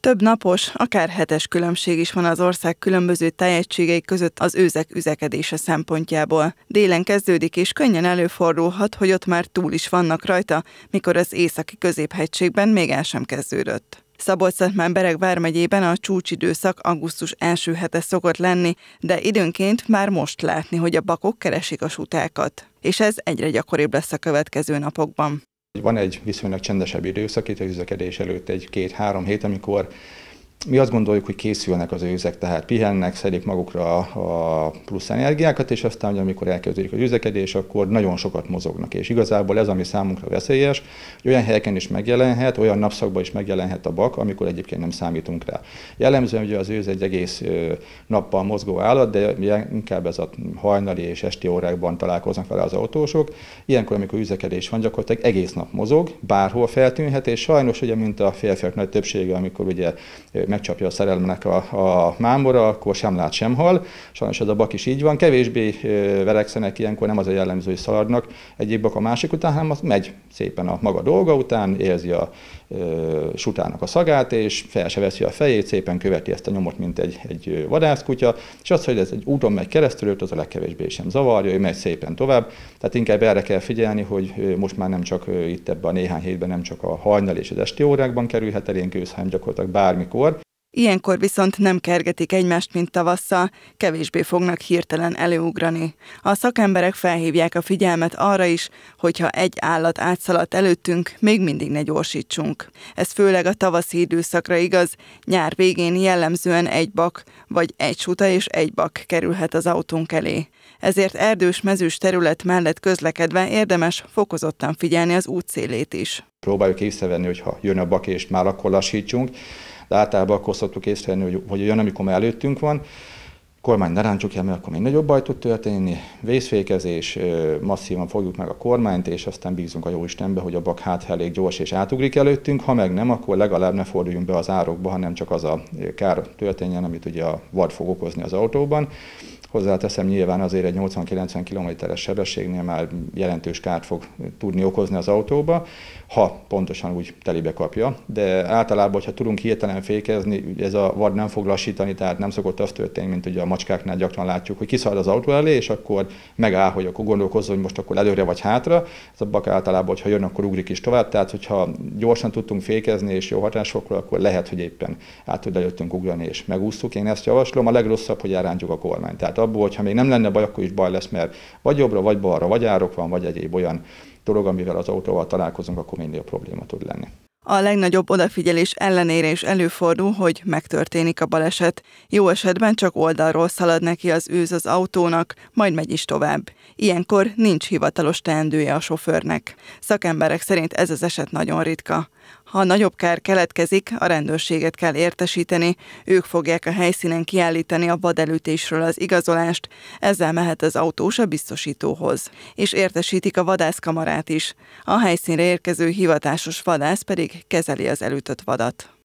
Több napos, akár hetes különbség is van az ország különböző tájegységei között az őzek üzekedése szempontjából. Délen kezdődik, és könnyen előfordulhat, hogy ott már túl is vannak rajta, mikor az északi középhegységben még el sem kezdődött. szabolcs bereg vármegyében a csúcsidőszak augusztus első hete szokott lenni, de időnként már most látni, hogy a bakok keresik a sutákat. És ez egyre gyakoribb lesz a következő napokban. Van egy viszonylag csendesebb időszak itt a előtt egy két-három hét, amikor mi azt gondoljuk, hogy készülnek az őzek, tehát pihennek, szedik magukra a plusz energiákat, és aztán, hogy amikor elkezdődik az üzekedés, akkor nagyon sokat mozognak. És igazából ez, ami számunkra veszélyes, hogy olyan helyeken is megjelenhet, olyan napszakban is megjelenhet a bak, amikor egyébként nem számítunk rá. Jellemzően ugye az őz egy egész nappal mozgó állat, de inkább ez a hajnali és esti órákban találkoznak vele az autósok. Ilyenkor, amikor üzekedés van, gyakorlatilag egész nap mozog, bárhol feltűnhet, és sajnos ugye, mint a férfiak nagy többsége, amikor ugye hogy megcsapja a szerelmenek a, a mámora, akkor sem lát, sem hal. Sajnos ez a bak is így van. Kevésbé verekszenek ilyenkor, nem az a jellemző, hogy szaladnak egyik bak a másik után, hanem az megy szépen a maga dolga után, érzi a e, sutának a szagát, és fel se veszi a fejét, szépen követi ezt a nyomot, mint egy, egy vadászkutya, és az, hogy ez egy úton megy keresztül, az a legkevésbé sem zavarja, ő megy szépen tovább. Tehát inkább erre kell figyelni, hogy most már nem csak itt ebben a néhány hétben, nem csak a hajnal és az esti órákban kerülhet elénk ősz, hanem gyakorlatilag bármikor, Ilyenkor viszont nem kergetik egymást, mint tavasszal, kevésbé fognak hirtelen előugrani. A szakemberek felhívják a figyelmet arra is, hogyha egy állat átszaladt előttünk, még mindig ne gyorsítsunk. Ez főleg a tavaszi időszakra igaz, nyár végén jellemzően egy bak, vagy egy suta és egy bak kerülhet az autónk elé. Ezért erdős mezős terület mellett közlekedve érdemes fokozottan figyelni az útszélét is próbáljuk észrevenni, hogyha jön a és már akkor lassítsunk, de általában akkor szoktuk észrevenni, hogy, hogy jön, amikor már előttünk van, kormány ne rántsuk el, mert akkor még nagyobb baj tud történni, vészfékezés, masszívan fogjuk meg a kormányt, és aztán bízunk a Jóistenbe, hogy a bak hát elég gyors és átugrik előttünk, ha meg nem, akkor legalább ne forduljunk be az árokba, hanem csak az a kár történjen, amit ugye a vad fog okozni az autóban. Hozzáteszem, nyilván azért egy 80-90 km-es sebességnél már jelentős kárt fog tudni okozni az autóba, ha pontosan úgy telibe kapja. De általában, hogyha tudunk hirtelen fékezni, ez a vad nem fog lassítani, tehát nem szokott az történni, mint ugye a macskáknál gyakran látjuk, hogy kiszáll az autó elé, és akkor megáll, hogy akkor gondolkozzon, hogy most akkor előre vagy hátra. Ez a bak általában, hogyha jön, akkor ugrik is tovább. Tehát, hogyha gyorsan tudtunk fékezni és jó hatásokra, akkor lehet, hogy éppen át tud előttünk ugrani és megúsztuk. Én ezt javaslom, a legrosszabb, hogy elrántjuk a kormányt. Tehát Hát abból, hogy ha még nem lenne baj, akkor is baj lesz, mert vagy jobbra, vagy balra, vagy árok van, vagy egyéb olyan dolog, amivel az autóval találkozunk, akkor mindig a probléma tud lenni. A legnagyobb odafigyelés ellenére is előfordul, hogy megtörténik a baleset. Jó esetben csak oldalról szalad neki az őz az autónak, majd megy is tovább. Ilyenkor nincs hivatalos teendője a sofőrnek. Szakemberek szerint ez az eset nagyon ritka. Ha nagyobb kár keletkezik, a rendőrséget kell értesíteni, ők fogják a helyszínen kiállítani a vadelőtésről az igazolást, ezzel mehet az autós a biztosítóhoz. És értesítik a vadászkamarát is. A helyszínre érkező hivatásos vadász pedig kezeli az elütött vadat.